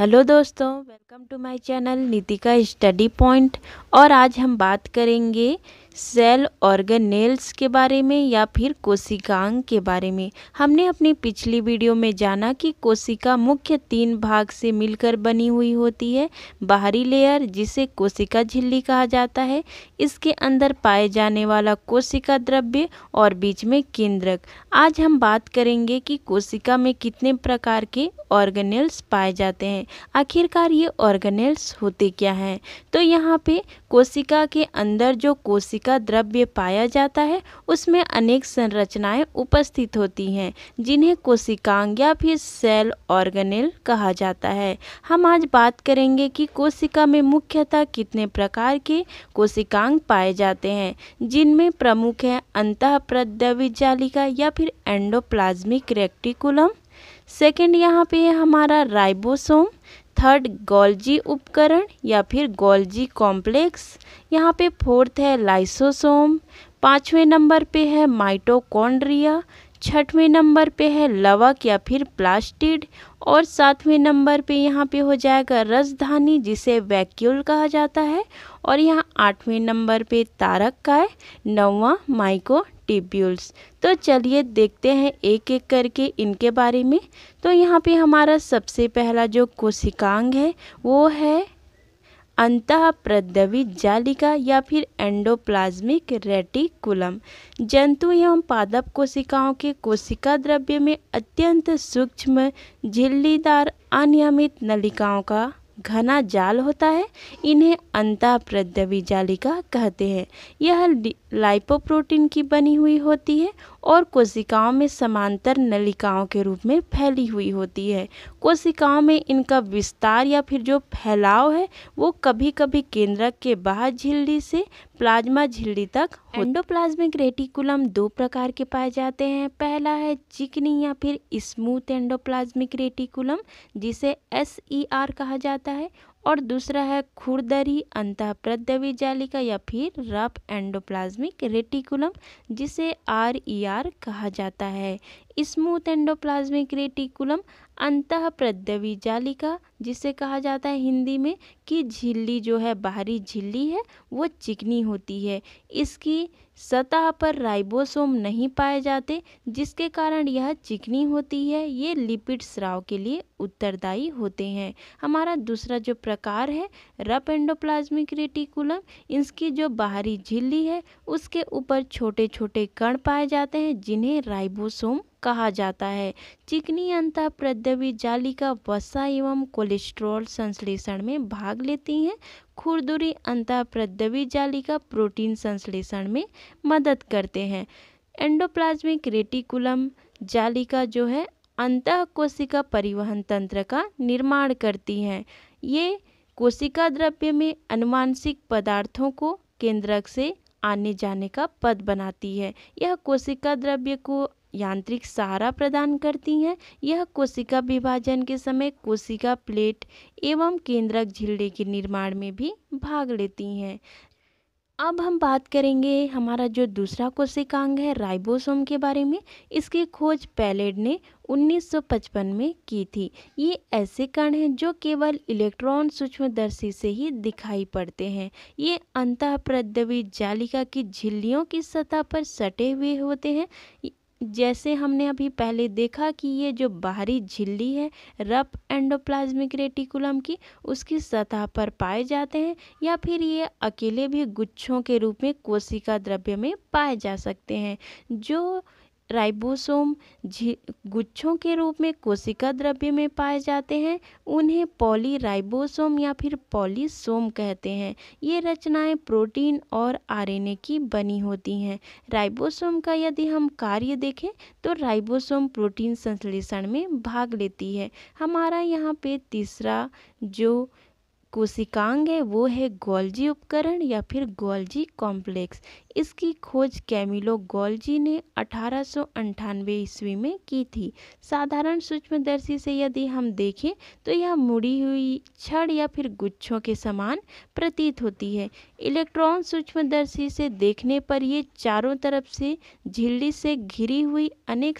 hello दोस्तों welcome to my channel Nitika study point और आज हम बात करेंगे सेल ऑर्गेनेल्स के बारे में या फिर कोशिकांग के बारे में हमने अपनी पिछली वीडियो में जाना कि कोशिका मुख्य तीन भाग से मिलकर बनी हुई होती है बाहरी लेयर जिसे कोशिका झिल्ली कहा जाता है इसके अंदर पाए जाने वाला कोशिका द्रव्य और बीच में केंद्रक आज हम बात करेंगे कि कोशिका में कितने प्रकार के ऑर्गेनेल्स पाए जाते हैं आखिरकार ये ऑर्गेनेल्स होते क्या हैं तो यहाँ पे कोशिका के अंदर जो कोशिका द्रव्य पाया जाता है उसमें अनेक संरचनाएं उपस्थित होती हैं जिन्हें कोशिकांग या फिर सेल ऑर्गेनेल कहा जाता है हम आज बात करेंगे कि कोशिका में मुख्यतः कितने प्रकार के कोशिकांग पाए जाते हैं जिनमें प्रमुख है अंत प्रद्रव्य जालिका या फिर एंडोप्लाज्मिक रेक्टिकुलम सेकंड यहाँ पे है हमारा राइबोसोम थर्ड गोल्जी उपकरण या फिर गोल्जी कॉम्प्लेक्स यहाँ पे फोर्थ है लाइसोसोम पाँचवें नंबर पे है माइटोकॉन्ड्रिया छठवें नंबर पे है लवक या फिर प्लास्टिड और सातवें नंबर पे यहाँ पे हो जाएगा रसधानी जिसे वैक्यूल कहा जाता है और यहाँ आठवें नंबर पे तारक का है नौवा माइको टिब्यूल्स तो चलिए देखते हैं एक एक करके इनके बारे में तो यहाँ पे हमारा सबसे पहला जो कोशिकांग है वो है अंत प्रद्रवी जालिका या फिर एंडोप्लाज्मिक रेटिकुलम जंतु एवं पादप कोशिकाओं के कोशिका द्रव्य में अत्यंत सूक्ष्म झिल्लीदार अनियमित नलिकाओं का घना जाल होता है इन्हें अंता प्रद्यवी जालिका कहते हैं यह लाइपोप्रोटीन की बनी हुई होती है और कोशिकाओं में समांतर नलिकाओं के रूप में फैली हुई होती है कोशिकाओं में इनका विस्तार या फिर जो फैलाव है वो कभी कभी केंद्रक के बाहर झिल्ली से प्लाज्मा झिल्ली तक एंडोप्लाज्मिक रेटिकुलम दो प्रकार के पाए जाते हैं पहला है चिकनी या फिर स्मूथ एंडोप्लाज्मिक रेटिकुलम जिसे एस ई आर कहा जाता है और दूसरा है खुरदरी अंतः प्रद्यवी जालिका या फिर रफ एंडोप्लाज्मिक रेटिकुलम जिसे आर ई आर कहा जाता है स्मूथ एंडोप्लाज्मिक रेटिकुलम अंत प्रद्यवी जालिका जिसे कहा जाता है हिंदी में कि झिल्ली जो है बाहरी झिल्ली है वो चिकनी होती है इसकी सतह पर राइबोसोम नहीं पाए जाते जिसके कारण यह चिकनी होती है ये लिपिड स्राव के लिए उत्तरदायी होते हैं हमारा दूसरा जो प्रकार है रप एंडोप्लाज्मिक रेटिकुलम इसकी जो बाहरी झिल्ली है उसके ऊपर छोटे छोटे कण पाए जाते हैं जिन्हें राइबोसोम कहा जाता है चिकनी अंतः प्रद्यवी जालिका वसा एवं कोल कोलेस्ट्रॉल संश्लेषण में भाग लेती हैं खुरदुरी अंतः प्रद्रवी जालिका प्रोटीन संश्लेषण में मदद करते हैं एंडोप्लाज्मिक रेटिकुलम जालिका जो है अंतः कोशिका परिवहन तंत्र का निर्माण करती हैं ये कोशिका द्रव्य में अनुवांशिक पदार्थों को केंद्रक से आने जाने का पद बनाती है यह कोशिका द्रव्य को यांत्रिक सहारा प्रदान करती हैं यह कोशिका विभाजन के समय कोशिका प्लेट एवं केंद्रक झिल्ली के निर्माण में भी भाग लेती हैं अब हम बात करेंगे हमारा जो दूसरा कोशिकांग है राइबोसोम के बारे में इसकी खोज पैलेड ने 1955 में की थी ये ऐसे कण हैं जो केवल इलेक्ट्रॉन सूक्ष्मदर्शी से ही दिखाई पड़ते हैं ये अंतः प्रद्यवी जालिका की झिल्लियों की सतह पर सटे हुए होते हैं जैसे हमने अभी पहले देखा कि ये जो बाहरी झिल्ली है रफ एंडोप्लाज्मिक रेटिकुलम की उसकी सतह पर पाए जाते हैं या फिर ये अकेले भी गुच्छों के रूप में कोशिका द्रव्य में पाए जा सकते हैं जो राइबोसोम गुच्छों के रूप में कोशिका द्रव्य में पाए जाते हैं उन्हें पॉलीराइबोसोम या फिर पॉलीसोम कहते हैं ये रचनाएं प्रोटीन और आरएनए की बनी होती हैं राइबोसोम का यदि हम कार्य देखें तो राइबोसोम प्रोटीन संश्लेषण में भाग लेती है हमारा यहाँ पे तीसरा जो कोशिकांग है वो है गोल्जी उपकरण या फिर गोल्जी कॉम्प्लेक्स इसकी खोज कैमिलो गोल्जी ने अठारह ईस्वी में की थी साधारण सूक्ष्मदर्शी से यदि हम देखें तो यह मुड़ी हुई छड़ या फिर गुच्छों के समान प्रतीत होती है इलेक्ट्रॉन सूक्ष्मदर्शी से देखने पर ये चारों तरफ से झिल्ली से घिरी हुई अनेक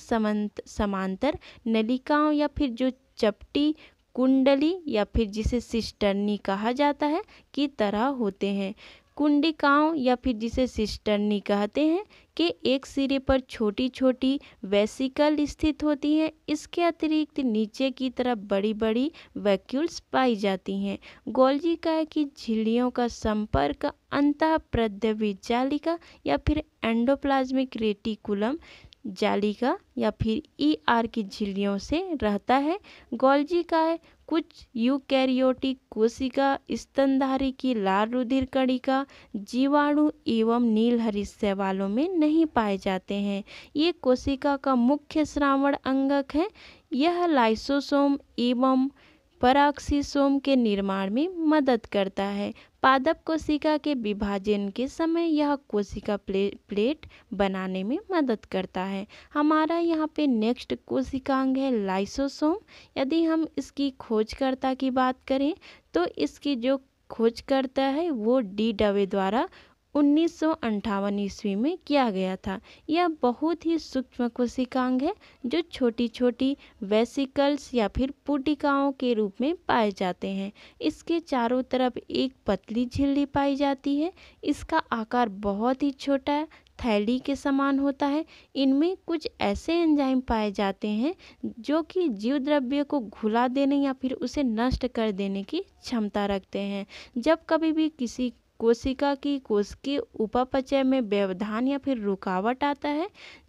समांतर नलिकाओं या फिर जो चपटी कुंडली या फिर जिसे सिस्टर्नी कहा जाता है की तरह होते हैं कुंडिकाओं या फिर जिसे सिस्टर्नी कहते हैं के एक सिरे पर छोटी छोटी वेसिकल स्थित होती हैं इसके अतिरिक्त नीचे की तरफ बड़ी बड़ी वैक्यूल्स पाई जाती हैं गोल्जी का है कि झिल्लियों का संपर्क अंत प्रद्यवी जालिका या फिर एंडोप्लाज्मिक रेटिकुलम जालिका या फिर ई e आर की झिल्लियों से रहता है गोल्जी का है कुछ यूकैरियोटिक कोशिका स्तनधारी की लाल रुधिर कणिका जीवाणु एवं नीलहरित शैवालों में नहीं पाए जाते हैं ये कोशिका का मुख्य श्रावण अंगक है यह लाइसोसोम एवं पराक्सीसोम के निर्माण में मदद करता है पादप कोशिका के विभाजन के समय यह कोशिका प्ले, प्लेट बनाने में मदद करता है हमारा यहाँ पे नेक्स्ट कोशिकांग है लाइसोसोम यदि हम इसकी खोजकर्ता की बात करें तो इसकी जो खोजकर्ता है वो डी डवे द्वारा उन्नीस ईस्वी में किया गया था यह बहुत ही सूक्ष्म कोशिकांग है जो छोटी छोटी वेसिकल्स या फिर पुटिकाओं के रूप में पाए जाते हैं इसके चारों तरफ एक पतली झिल्ली पाई जाती है इसका आकार बहुत ही छोटा है थैली के समान होता है इनमें कुछ ऐसे एंजाइम पाए जाते हैं जो कि जीव द्रव्य को घुला देने या फिर उसे नष्ट कर देने की क्षमता रखते हैं जब कभी भी किसी कोशिका की कोश के उपापचय में व्यवधान या फिर रुकावट आता है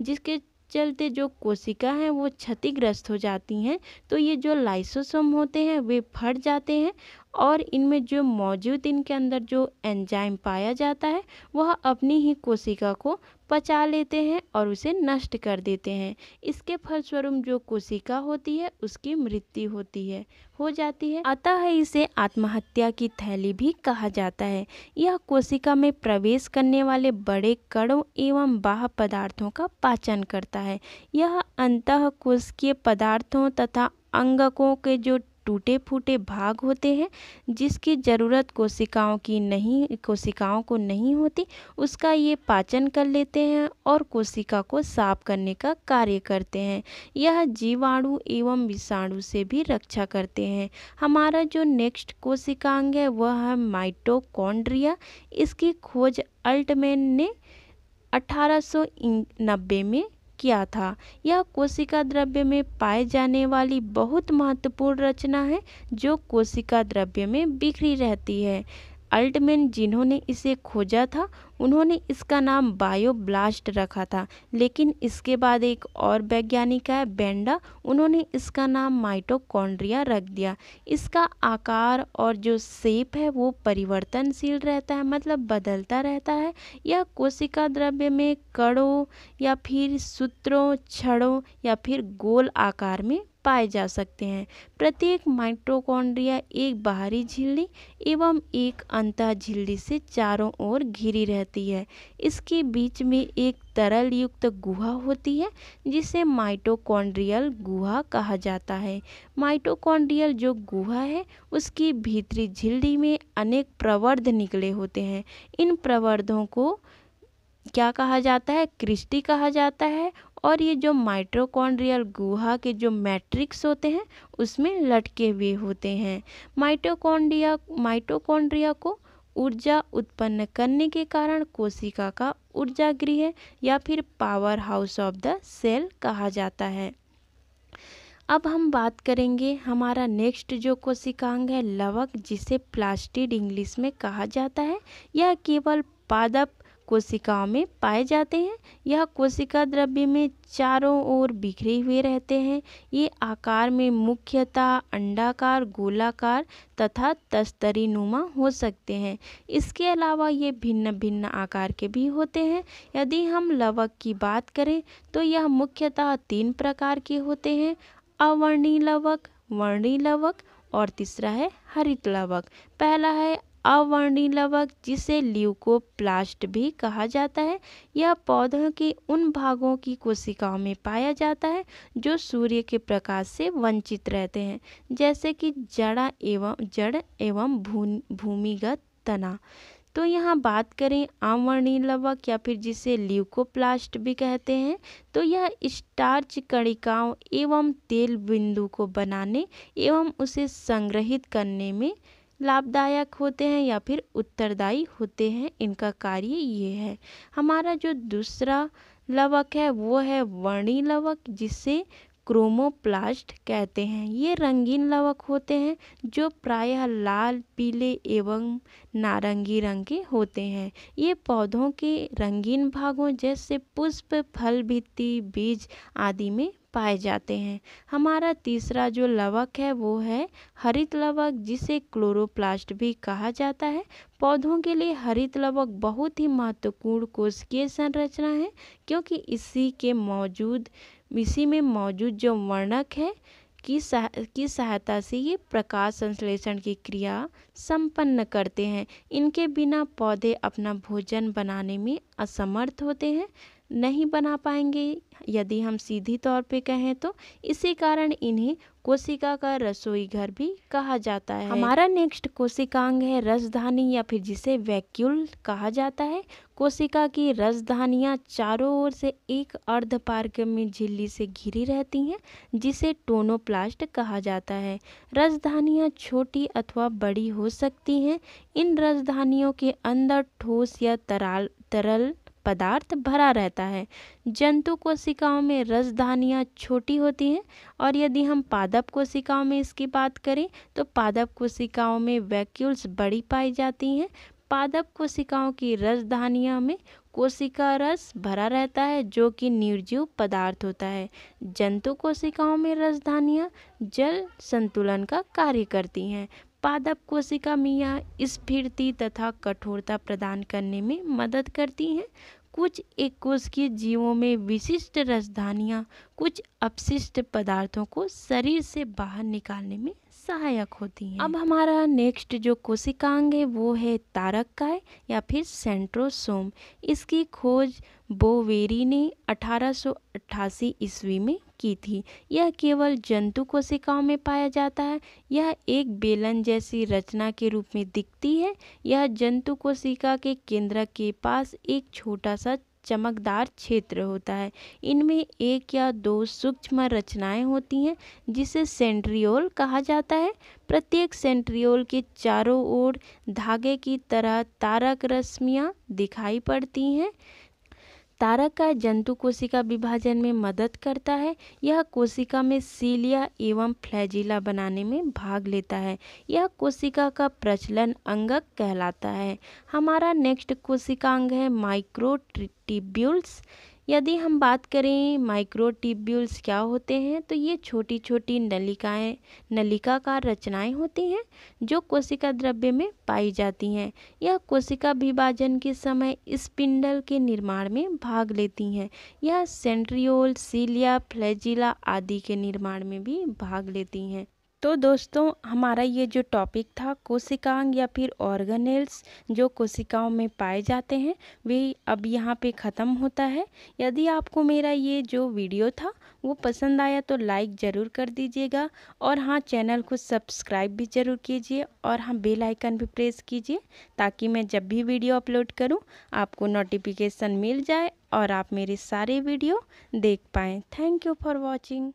जिसके चलते जो कोशिका हैं वो क्षतिग्रस्त हो जाती हैं तो ये जो लाइसोसोम होते हैं वे फट जाते हैं और इनमें जो मौजूद इनके अंदर जो एंजाइम पाया जाता है वह अपनी ही कोशिका को पचा लेते हैं और उसे नष्ट कर देते हैं इसके फलस्वरूप जो कोशिका होती है उसकी मृत्यु होती है हो जाती है अतः इसे आत्महत्या की थैली भी कहा जाता है यह कोशिका में प्रवेश करने वाले बड़े कणों एवं बाह पदार्थों का पाचन करता है यह अंत कोशिकीय पदार्थों तथा अंगकों के जो टूटे फूटे भाग होते हैं जिसकी ज़रूरत कोशिकाओं की नहीं कोशिकाओं को नहीं होती उसका ये पाचन कर लेते हैं और कोशिका को साफ करने का कार्य करते हैं यह जीवाणु एवं विषाणु से भी रक्षा करते हैं हमारा जो नेक्स्ट कोशिकांग है वह है माइटोकॉन्ड्रिया इसकी खोज अल्टमैन ने अठारह में किया था यह कोशिका द्रव्य में पाए जाने वाली बहुत महत्वपूर्ण रचना है जो कोशिका द्रव्य में बिखरी रहती है अल्टमेन जिन्होंने इसे खोजा था उन्होंने इसका नाम बायोब्लास्ट रखा था लेकिन इसके बाद एक और वैज्ञानिक है बेंडा उन्होंने इसका नाम माइटोकॉन्ड्रिया रख दिया इसका आकार और जो सेप है वो परिवर्तनशील रहता है मतलब बदलता रहता है या कोशिका द्रव्य में कड़ों या फिर सूत्रों छड़ों या फिर गोल आकार में पाए जा सकते हैं प्रत्येक माइटोकॉन्ड्रिया एक बाहरी झिल्ली एवं एक अंतः झिल्ली से चारों ओर घिरी रहती होती है इसके बीच में एक तरल युक्त गुहा होती है जिसे माइटोकॉन्ड्रियल गुहा कहा जाता है माइटोकॉन्ड्रियल जो गुहा है उसकी भीतरी झिल्ली में अनेक प्रवर्ध निकले होते हैं इन प्रवर्धों को क्या कहा जाता है क्रिस्टी कहा जाता है और ये जो माइट्रोकॉन्ड्रियल गुहा के जो मैट्रिक्स होते हैं उसमें लटके हुए होते हैं माइटोकॉन्ड्रिया माइटोकॉन्ड्रिया को ऊर्जा उत्पन्न करने के कारण कोशिका का ऊर्जा गृह या फिर power house of the cell कहा जाता है अब हम बात करेंगे हमारा नेक्स्ट जो कोशिकांग है लवक जिसे प्लास्टिड इंग्लिश में कहा जाता है या केवल पादप कोशिकाओं में पाए जाते हैं यह कोशिका द्रव्य में चारों ओर बिखरे हुए रहते हैं ये आकार में मुख्यतः अंडाकार गोलाकार तथा तस्तरी नुमा हो सकते हैं इसके अलावा ये भिन्न भिन्न आकार के भी होते हैं यदि हम लवक की बात करें तो यह मुख्यतः तीन प्रकार के होते हैं अवर्णी लवक वर्णी लवक और तीसरा है हरित लवक पहला है अवर्णी लवक जिसे ल्यूकोप्लास्ट भी कहा जाता है यह पौधों के उन भागों की कोशिकाओं में पाया जाता है जो सूर्य के प्रकाश से वंचित रहते हैं जैसे कि जड़ा एवं जड़ एवं भूमिगत तना तो यहाँ बात करें आमवर्णी लवक या फिर जिसे ल्यूकोप्लास्ट भी कहते हैं तो यह स्टार्च कणिकाओं एवं तेल बिंदु को बनाने एवं उसे संग्रहित करने में लाभदायक होते हैं या फिर उत्तरदायी होते हैं इनका कार्य ये है हमारा जो दूसरा लवक है वो है वर्णी लवक जिसे क्रोमोप्लास्ट कहते हैं ये रंगीन लवक होते हैं जो प्रायः लाल पीले एवं नारंगी रंग के होते हैं ये पौधों के रंगीन भागों जैसे पुष्प फल भित्ति बीज आदि में पाए जाते हैं हमारा तीसरा जो लवक है वो है हरित लवक जिसे क्लोरोप्लास्ट भी कहा जाता है पौधों के लिए हरित लवक बहुत ही महत्वपूर्ण कोशिकीय संरचना है क्योंकि इसी के मौजूद इसी में मौजूद जो वर्णक है की सह की सहायता से ये प्रकाश संश्लेषण की क्रिया संपन्न करते हैं इनके बिना पौधे अपना भोजन बनाने में असमर्थ होते हैं नहीं बना पाएंगे यदि हम सीधी तौर पे कहें तो इसी कारण इन्हें कोशिका का रसोई घर भी कहा जाता है हमारा नेक्स्ट कोशिकांग है रसधानी या फिर जिसे वैक्यूल कहा जाता है कोशिका की रसधानियाँ चारों ओर से एक अर्ध पार्क में झिल्ली से घिरी रहती हैं जिसे टोनोप्लास्ट कहा जाता है रसधानियाँ छोटी अथवा बड़ी हो सकती हैं इन रसधानियों के अंदर ठोस या तराल तरल पदार्थ भरा रहता है जंतु कोशिकाओं में रसधानियाँ छोटी होती हैं और यदि हम पादप कोशिकाओं में इसकी बात करें तो पादप कोशिकाओं में वैक्यूल्स बड़ी पाई जाती हैं पादप कोशिकाओं की रसधानियाँ में कोशिका रस भरा रहता है जो कि निर्जीव पदार्थ होता है जंतु कोशिकाओं में रसधानियाँ जल संतुलन का कार्य करती हैं पादप कोशिका मियाँ स्फीर्ति तथा कठोरता प्रदान करने में मदद करती हैं कुछ एक कोशिकीय जीवों में विशिष्ट राजधानियाँ कुछ अपशिष्ट पदार्थों को शरीर से बाहर निकालने में सहायक होती हैं अब हमारा नेक्स्ट जो कोशिकांग है वो है तारक काय या फिर सेंट्रोसोम इसकी खोज बोवेरी ने 1888 ईस्वी में की थी यह केवल जंतु कोशिकाओं में पाया जाता है यह एक बेलन जैसी रचना के रूप में दिखती है यह जंतु कोशिका के केंद्र के पास एक छोटा सा चमकदार क्षेत्र होता है इनमें एक या दो सूक्ष्म रचनाएं होती हैं जिसे सेंट्रियोल कहा जाता है प्रत्येक सेंट्रियोल के चारों ओर धागे की तरह तारक रश्मियाँ दिखाई पड़ती हैं तारक का जंतु कोशिका विभाजन में मदद करता है यह कोशिका में सीलिया एवं फ्लैजिला बनाने में भाग लेता है यह कोशिका का प्रचलन अंगक कहलाता है हमारा नेक्स्ट कोशिका अंग है माइक्रोटिब्यूल्स यदि हम बात करें माइक्रो ट्यूब्यूल्स क्या होते हैं तो ये छोटी छोटी नलिकाएं नलिकाकार रचनाएं होती हैं जो कोशिका द्रव्य में पाई जाती हैं यह कोशिका विभाजन के समय स्पिंडल के निर्माण में भाग लेती हैं यह सेंट्रियोल सीलिया फ्लैजिला आदि के निर्माण में भी भाग लेती हैं तो दोस्तों हमारा ये जो टॉपिक था कोशिकांग या फिर ऑर्गेनेल्स जो कोशिकाओं में पाए जाते हैं वे अब यहाँ पे ख़त्म होता है यदि आपको मेरा ये जो वीडियो था वो पसंद आया तो लाइक ज़रूर कर दीजिएगा और हाँ चैनल को सब्सक्राइब भी ज़रूर कीजिए और हाँ बेल आइकन भी प्रेस कीजिए ताकि मैं जब भी वीडियो अपलोड करूँ आपको नोटिफिकेशन मिल जाए और आप मेरे सारे वीडियो देख पाएँ थैंक यू फॉर वॉचिंग